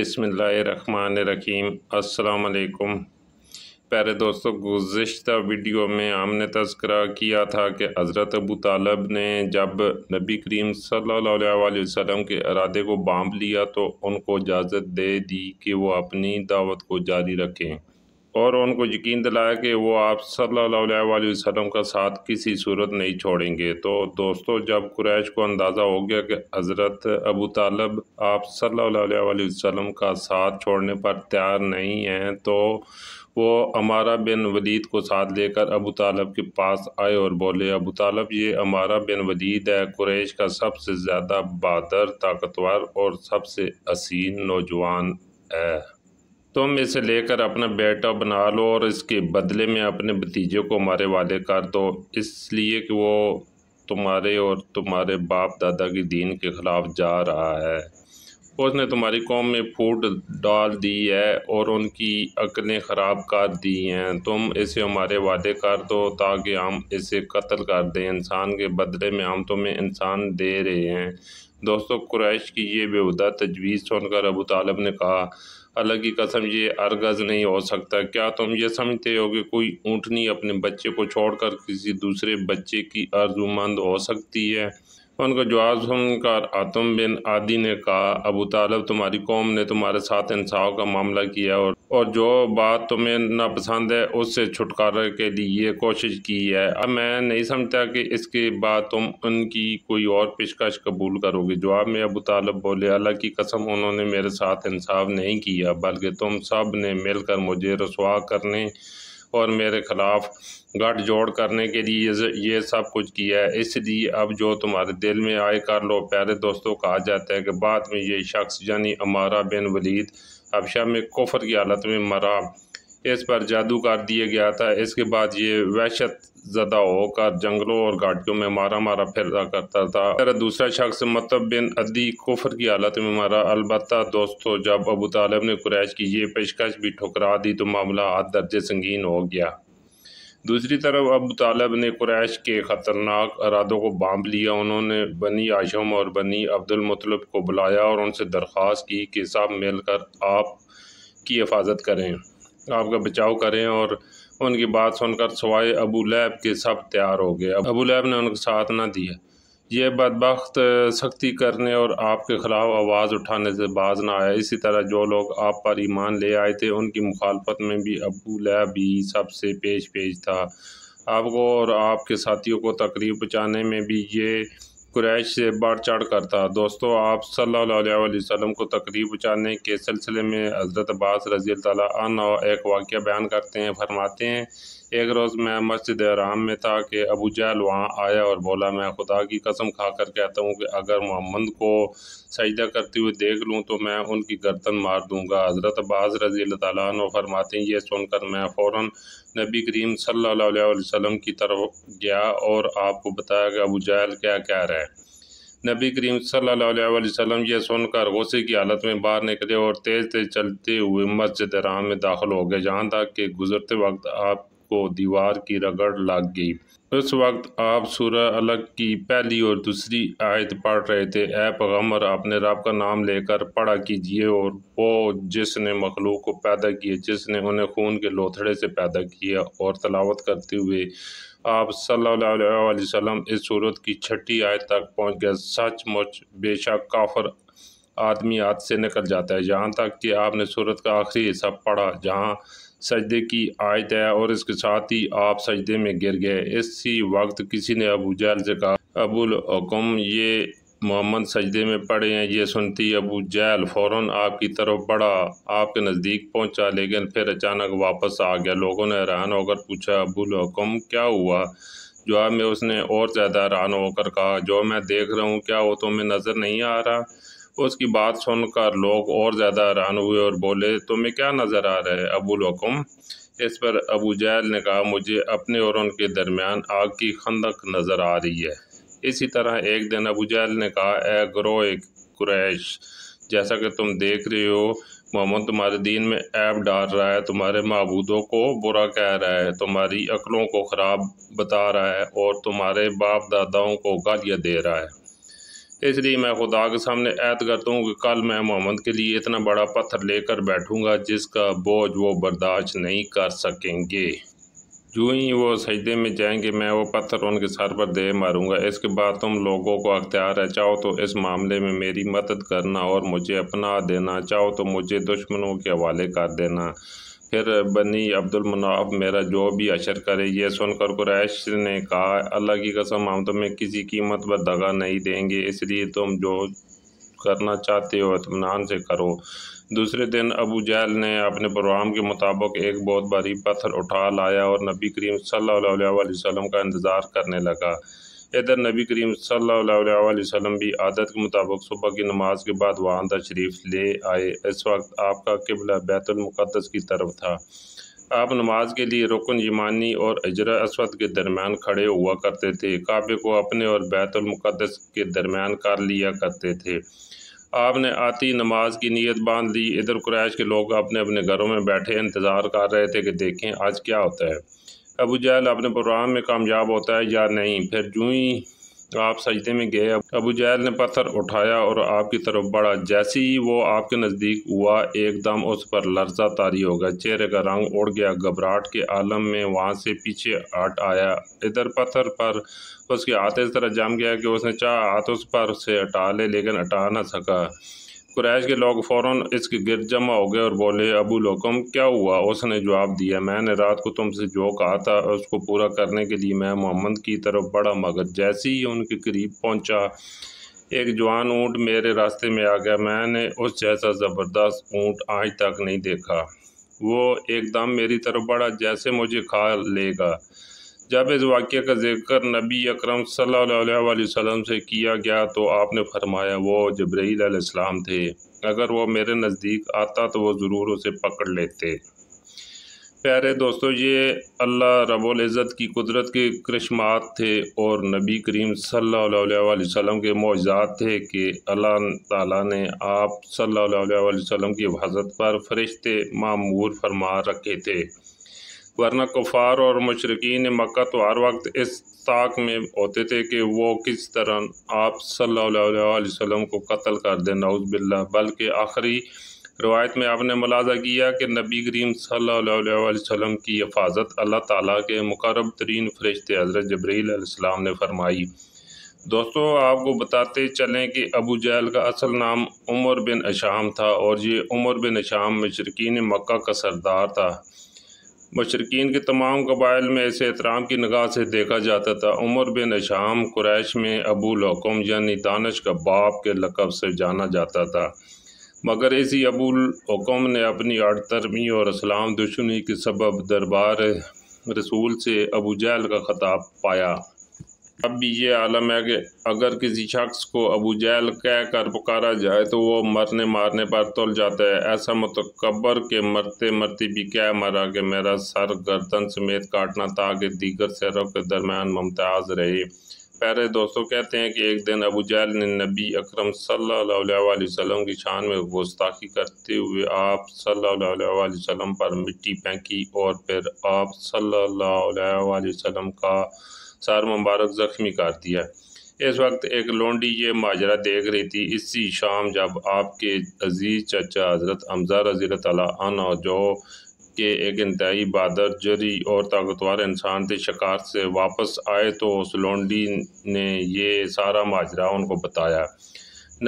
बसमीम अल्लाम प्यारे दोस्तों गुज्त वीडियो में हमने तस्करा किया था कि हज़रत अबू तालब ने जब नबी करीम सल्लल्लाहु अलैहि वसल्लम के इरादे को बांप लिया तो उनको इजाज़त दे दी कि वो अपनी दावत को जारी रखें और उनको यकीन दिलाया कि वो आप सल्लल्लाहु अलैहि वसल्लम का साथ किसी सूरत नहीं छोड़ेंगे तो दोस्तों जब कुरैश को अंदाज़ा हो गया कि हज़रत अबू तालब आप सल्लल्लाहु अलैहि वसल्लम का साथ छोड़ने पर तैयार नहीं हैं तो वो अमारा बिन वलीद को साथ लेकर अबू तालब के पास आए और बोले अबू तालब ये अमारा बिन वलीद है कुरैश का सबसे ज़्यादा बहादुर ताकतवर और सबसे असीन नौजवान है तुम इसे लेकर अपना बेटा बना लो और इसके बदले में अपने भतीजे को हमारे वादे कर दो इसलिए कि वो तुम्हारे और तुम्हारे बाप दादा की दीन के ख़िलाफ़ जा रहा है उसने तुम्हारी कौम में फूट डाल दी है और उनकी अकलें ख़राब कर दी हैं तुम इसे हमारे वादे कर दो ताकि हम इसे कत्ल कर दें इंसान के बदले में हम तुम्हें इंसान दे रहे हैं दोस्तों कुरैश की ये बेहुदा तजवीज़ सुनकर अबू तालब ने कहा अल्लाह की कसम ये अरगज़ नहीं हो सकता क्या तुम ये समझते हो कि कोई ऊँटनी अपने बच्चे को छोड़कर किसी दूसरे बच्चे की आर्जूमंद हो सकती है उनको जवाब सुनकर आतम बिन आदि ने कहा अबू तालब तुम्हारी कौम ने तुम्हारे साथ इंसाफ का मामला किया और और जो बात तुम्हें नापसंद है उससे छुटकारा के लिए कोशिश की है अब मैं नहीं समझता कि इसके बाद तुम उनकी कोई और पेशकश कबूल करोगे जवाब में अबू तालब बोले अल्लाह की कसम उन्होंने मेरे साथ इंसाफ नहीं किया बल्कि तुम सब ने मिलकर मुझे रसवा करने और मेरे ख़िलाफ़ गठजोड़ करने के लिए ये सब कुछ किया है इसलिए अब जो तुम्हारे दिल में आए कर लो प्यारे दोस्तों कहा जाता है कि बाद में ये शख्स यानी अमारा बिन वलीद अब में कुफर की हालत में मरा इस पर जादू कर दिया गया था इसके बाद ये वहशत ज़दा होकर जंगलों और घाटियों में मारा मारा फिरा करता था तरह दूसरा शख्स मतब बिन अदी कुफर की हालत में मारा अलबत् दोस्तों जब अबू तालब ने कुरैश की ये पेशकश भी ठुकरा दी तो मामला आध दर्जे संगीन हो गया दूसरी तरफ अबू तालब ने कुरैश के ख़तरनाक अरादों को बांप लिया उन्होंने बनी आशम और बनी अब्दुल मुतलब को बुलाया और उनसे दरख्वास्त की कि सब मिलकर आप की हिफाजत करें आपका बचाव करें और उनकी बात सुनकर सवाए अबू लैब के सब तैयार हो गए अबू लैब ने उनका साथ ना दिया ये बदबक सख्ती करने और आपके ख़िलाफ़ आवाज़ उठाने से बाज ना आया इसी तरह जो लोग आप पर ईमान ले आए थे उनकी मुखालफत में भी अबू लैब ही सबसे पेश पेश था आपको और आपके साथियों को तकलीफ पहुँचाने में भी ये कुरैश से बाढ़ कर करता दोस्तों आप सल्ला वसम को तकलीफ पहुँचाने के सिलसिले में हज़रत अब्बास रज़ी तन एक वाक़ बयान करते हैं फरमाते हैं एक रोज़ मैं मस्जिद आराम में था कि अबू जहल वहाँ आया और बोला मैं खुदा की कसम खा कर कहता हूँ कि अगर मोहम्मद को सजदा करते हुए देख लूँ तो मैं उनकी गर्दन मार दूँगा हज़रत अब्बास रजी अल्लाह फरमाते हैं ये सुनकर मैं फ़ौर नबी करीम सल्ला वसम की तरफ गया और आपको बताया कि अबू जहल क्या कह रहा है नबी करीम सल्लल्लाहु अलैहि वसल्लम सुनकर गुस्से की हालत में बाहर निकले और तेज़ तेज़ चलते हुए मस्जिद राम में दाखिल हो गए जहाँ तक कि गुज़रते वक्त आप को दीवार की रगड़ लग गई उस वक्त आप सूरह अलग की पहली और दूसरी आयत पढ़ रहे थे ए पैगम्बर अपने रब का नाम लेकर पढ़ा कीजिए और वो जिसने मखलूक को पैदा किया जिसने उन्हें खून के लोथड़े से पैदा किया और तलावत करते हुए आप सल्लल्लाहु अलैहि वसल्लम इस सूरत की छठी आयत तक पहुँच गए सचमुच बेशक काफर आदमी हाथ से निकल जाता है जहाँ तक कि आपने सूरत का आखिरी हिस्सा पढ़ा जहाँ सजदे की आयत है और इसके साथ ही आप सजदे में गिर गए इसी वक्त किसी ने अबू जहल से कहा अबुल हुकुम ये मोहम्मद सजदे में पड़े हैं ये सुनती अबू जहल फ़ौर आपकी तरफ बढ़ा आपके नज़दीक पहुंचा लेकिन फिर अचानक वापस आ गया लोगों ने हैरान होकर पूछा अबुल हुकुम क्या हुआ जवाब में उसने और ज़्यादा हैरान होकर कहा जो मैं देख रहा हूँ क्या वो तुम्हें नज़र नहीं आ रहा उसकी बात सुनकर लोग और ज़्यादा हैरान हुए और बोले तुम्हें क्या नज़र आ रहा है अबुल हुकुम इस पर अबू जहल ने कहा मुझे अपने और उनके दरमियान आग की खंदक नज़र आ रही है इसी तरह एक दिन अबू जहल ने कहा ए ग्रो एक कुरैश जैसा कि तुम देख रहे हो मोहम्मद तुम्हारे दीन में ऐप डाल रहा है तुम्हारे महबूदों को बुरा कह रहा है तुम्हारी अकलों को ख़राब बता रहा है और तुम्हारे बाप दादाओं को गालियाँ दे रहा है इसलिए मैं खुदा के सामने ऐत करता हूँ कि कल मैं मोहम्मद के लिए इतना बड़ा पत्थर लेकर बैठूँगा जिसका बोझ वो बर्दाश्त नहीं कर सकेंगे जो ही वो सजदे में जाएंगे मैं वो पत्थर उनके सर पर दे मारूंगा इसके बाद तुम लोगों को अख्तियार है चाहो तो इस मामले में मेरी मदद करना और मुझे अपना देना चाहो तो मुझे दुश्मनों के हवाले कर देना फिर बनी अब्दुलमनाब मेरा जो भी अशर करे यह सुनकर कुरैश ने कहा अल्लाह की कसम हम तुम्हें किसी कीमत पर दगा नहीं देंगे इसलिए तुम जो करना चाहते हो इतमान से करो दूसरे दिन अबू जहल ने अपने प्रोग्राम के मुताबिक एक बहुत भारी पत्थर उठा लाया और नबी करीम सल्लल्लाहु अलैहि वसल्लम का इंतज़ार करने लगा इधर नबी करीम सल्लल्लाहु भी आदत के मुताबिक सुबह की नमाज के बाद वहाँ तशरीफ़ ले आए इस वक्त आपका किबला बैतुलमक़दस की तरफ था आप नमाज के लिए रुकन यमानी और अजरा असवद के दरमियान खड़े हुआ करते थे काबे को अपने और बैतुलमक़दस के दरमियान कर लिया करते थे आपने आती नमाज की नीयत बांध ली इधर कुरैश के लोग अपने अपने घरों में बैठे इंतज़ार कर रहे थे कि देखें आज क्या होता है अबू जहल अपने प्रोग्राम में कामयाब होता है या नहीं फिर जूँ ही आप सजदे में गए अबू जहल ने पत्थर उठाया और आपकी तरफ बढ़ा जैसे ही वो आपके नज़दीक हुआ एकदम उस पर लर्जा तारी हो गया चेहरे का रंग उड़ गया घबराहट के आलम में वहाँ से पीछे हट आया इधर पत्थर पर उसके हाथ इस तरह जम गया कि उसने चाह हाथ उस पर से हटा ले लेकिन हटा ना सका कुरैश के लोग फ़ौर इसके गिर जमा हो गए और बोले अबू लोकम क्या हुआ उसने जवाब दिया मैंने रात को तुमसे जो कहा था उसको पूरा करने के लिए मैं मोहम्मद की तरफ बढ़ा मगर जैसे ही उनके करीब पहुंचा एक जवान ऊँट मेरे रास्ते में आ गया मैंने उस जैसा ज़बरदस्त ऊँट आज तक नहीं देखा वो एकदम मेरी तरफ बढ़ा जैसे मुझे खा लेगा जब इस वाक्य का जिक्र नबी अकरम सल्लल्लाहु अलैहि वसल्लम से किया गया तो आपने फरमाया वो जब्राईल अलैहिस्सलाम थे अगर वो मेरे नज़दीक आता तो वो ज़रूर उसे पकड़ लेते प्यारे दोस्तों ये अल्लाह रब्बुल इज़्ज़त की कुदरत के करिश्मात थे और नबी करीम सल्लल्लाहु अलैहि वसल्लम के मौजात थे कि अल्लाह ताला ने आप सल्लल्लाहु अलैहि वसल्लम की हिफाजत पर फरिश्ते मामूर फरमा रखे थे वरना कुफार और मशरकिन मक्का तो हर वक्त इस ताक में होते थे कि वो किस तरह आप सल्लाम को कत्ल कर दें बिल्ला बल्कि आखिरी रवायत में आपने मुलाजा किया कि नबी करीम सल्लाम की हिफाजत अल्लाह ताला के मुकरब तरीन फरिश्ते हज़रत जबरीलम ने फरमाई दोस्तों आपको बताते चलें कि अबू जहल का असल नाम उमर बिन अशाम था और ये उमर बिन अशाम मशरकिन मक्का का सरदार था मशरकिन के तमाम कबाइल में ऐसे एहतराम की नगाह से देखा जाता था उमर बिन अशाम कुरैश में अबूल हुकुम यानी दानश का बाप के लकब से जाना जाता था मगर इसी अबूल हुकुम ने अपनी अड़तरमी और इस्लाम दुश्मनी के सबब दरबार रसूल से अबू जहल का खताब पाया अब भी ये आलम है कि अगर किसी शख्स को अबू जैल कह कर पुकारा जाए तो वो मरने मारने पर तुल जाता है ऐसा मतकबर के मरते मरते भी क्या मरा कि मेरा सर गर्दन समेत काटना था कि दीगर शहरों के दरम्यान मुमताज़ रहे पहले दोस्तों कहते हैं कि एक दिन अबू जैल ने नबी अक्रम सल्लाम की शान में गुस्ताखी करते हुए आप सल्लाम पर मिट्टी फेंकी और फिर आप सल्लाम का सार मुबारक ज़ख्मी कर दिया इस वक्त एक लोंडी ये माजरा देख रही थी इसी शाम जब आपके अजीज़ चचा हज़रत अमजा रजी तला जो के एक इंतई बहादुर जरी और ताकतवर इंसान थे शिकार से वापस आए तो उस लोंडी ने ये सारा माजरा उनको बताया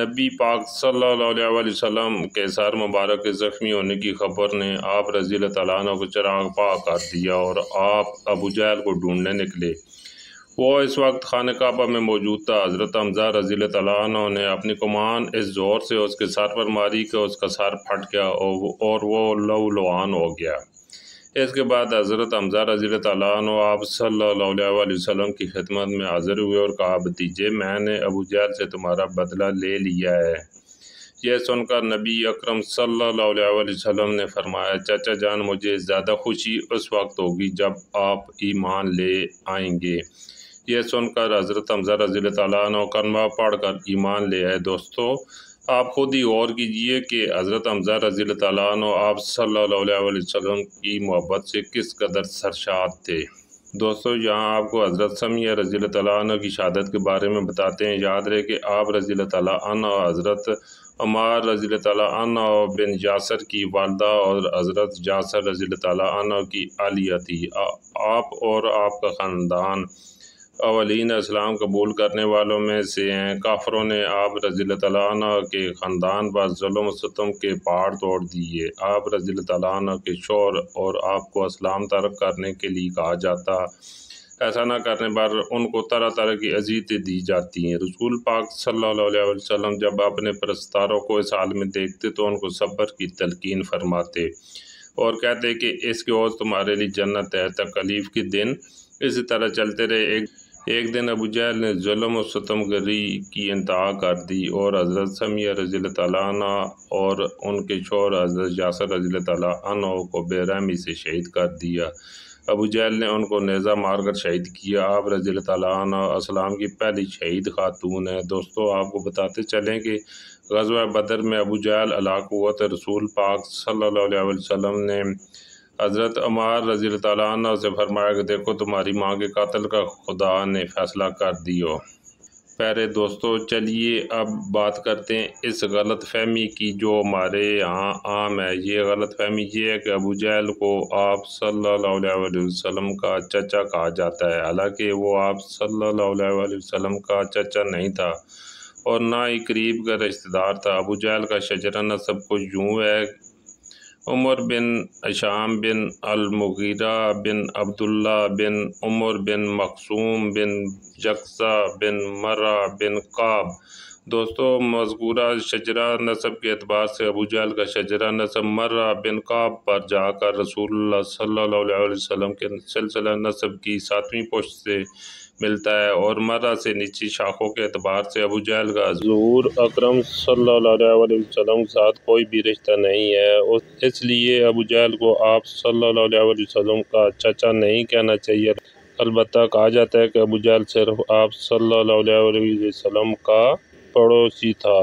नबी पाक सल्लल्लाहु अलैहि वसल्लम के सार मुबारक के ज़ख्मी होने की खबर ने आप रजील तला को चराग पा कर दिया और आप अबू जहल को ढूंढने निकले वो इस वक्त खान काबा में मौजूद था हज़रत हमजा रजील तैन ने अपनी कमान इस ज़ोर से उसके सर पर मारी कि उसका सर फट गया और वो लव लुहान हो गया इसके बाद हज़रत हमजा रज़ी तला आप सल्लाम की खिदमत में हाज़िर हुए और कहा भतीजे मैंने अबू जहल से तुम्हारा बदला ले लिया है यह सुनकर नबी अकरम सल्लल्लाहु ने फरमाया चाचा जान मुझे ज़्यादा खुशी उस वक्त होगी जब आप ईमान ले आएंगे ये सुनकर हज़रत हमजा रजील तलामा पढ़ कर ईमान ले आए दोस्तों आप खुद ही गौर कीजिए कि हज़रत हमजा रजील तन आप सल्लाम की मोहब्बत से किस कदर सरसात थे दोस्तों यहाँ आपको हज़रत समी रजी तु की शहादत के बारे में बताते हैं याद रहे कि आप रजी तन और हज़रत अमार रजील तन और बिन जासर की वालदा और हज़रत जासर रजी तन की आलिया थी आप और आपका ख़ानदान अवलिन इस्लाम कबूल करने वालों में से हैं काफरों ने आप रज़ी तला के ख़ानदान पर जुलम सतम के पहाड़ तोड़ दिए आप रजील तला के शोर और आपको इस्लाम तरक करने के लिए कहा जाता ऐसा ना करने पर उनको तरह तरह की अजीतें दी जाती हैं रसूल पाक सल्लल्लाहु अलैहि वसल्लम जब अपने प्रस्तारों को इस हाल में देखते तो उनको सब्र की तलकिन फरमाते और कहते कि इसके और तुम्हारे लिए जन्नत है तकलीफ़ के दिन इसी तरह चलते रहे एक एक दिन अबू जहल ने जुल्म और गरी की इंतहा कर दी और हज़रत समिया रजील तला और उनके शोर हज़रत यासर रजील तला को बेरहमी से शहीद कर दिया अबू जहल ने उनको नेज़ा मारकर शहीद किया आप रजील तसलाम की पहली शहीद खातून है दोस्तों आपको बताते चलें कि गजवा बदर में अबू जहल अलाकुत रसूल पाक सल्ला वसम ने हज़रत अमार रजी तला से फरमाया कि देखो तुम्हारी माँ के कातल का खुदा ने फैसला कर दियो प्यारे दोस्तों चलिए अब बात करते हैं इस गलत फहमी की जो हमारे यहाँ आम है ये गलत फहमी ये है कि अबू जैल को आप सल्लल्लाहु अलैहि वसल्लम का चचा कहा जाता है हालांकि वो आप सल्लल्लाहु अलैहि वसल्लम का चचा नहीं था और ना ही करीब का रिश्तेदार था अबू जैल का शजरा नसब कुछ यूँ है उमर बिन अशाम बिन अलमुगीरा बिन अब्दुल्ला बिन उमर बिन मकसूम बिन जक्सा बिन मरा बिन काब दोस्तों मजकूरा शजरा नसब के अतबार से अबू जहल का शजरा नसब मर्रा बिन काब पर जाकर रसूल सल्ला वसम के सिलसिला नसब की सातवीं पोस्ट से मिलता है और मर्रा से नीची शाखों के अतबार से अबू जहल का जहूर अक्रम सल्लाम के साथ कोई भी रिश्ता नहीं है इसलिए अबू जहल को आप सल्लाम का चचा नहीं कहना चाहिए अलबत् कहा जाता है कि अबू जहल सिर्फ आप सल्लाम का पड़ोसी था